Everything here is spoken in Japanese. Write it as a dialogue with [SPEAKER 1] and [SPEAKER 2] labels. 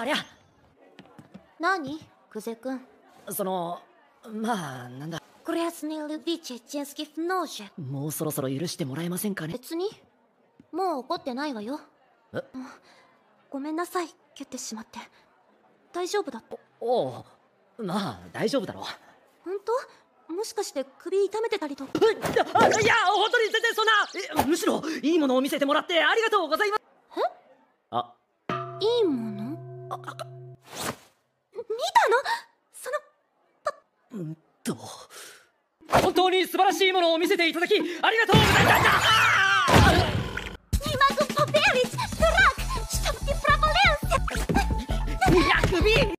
[SPEAKER 1] ありゃ何久世君
[SPEAKER 2] そのまあなんだ
[SPEAKER 1] クレスネルビチェチェンスキフノーシェ
[SPEAKER 2] もうそろそろ許してもらえませんかね別
[SPEAKER 1] にもう怒ってないわよえごめんなさい蹴ってしまって
[SPEAKER 3] 大丈夫だった
[SPEAKER 4] おおまあ大丈夫だろう
[SPEAKER 3] 本当もしかして首痛めてたりとかいや本当に全然そ
[SPEAKER 5] んな
[SPEAKER 4] むしろ
[SPEAKER 3] いいものを見せてもらってありがとうございますえあいいもの見たのそのうん
[SPEAKER 5] と本当に素晴らしいものを見せていただきありがとうございま
[SPEAKER 4] した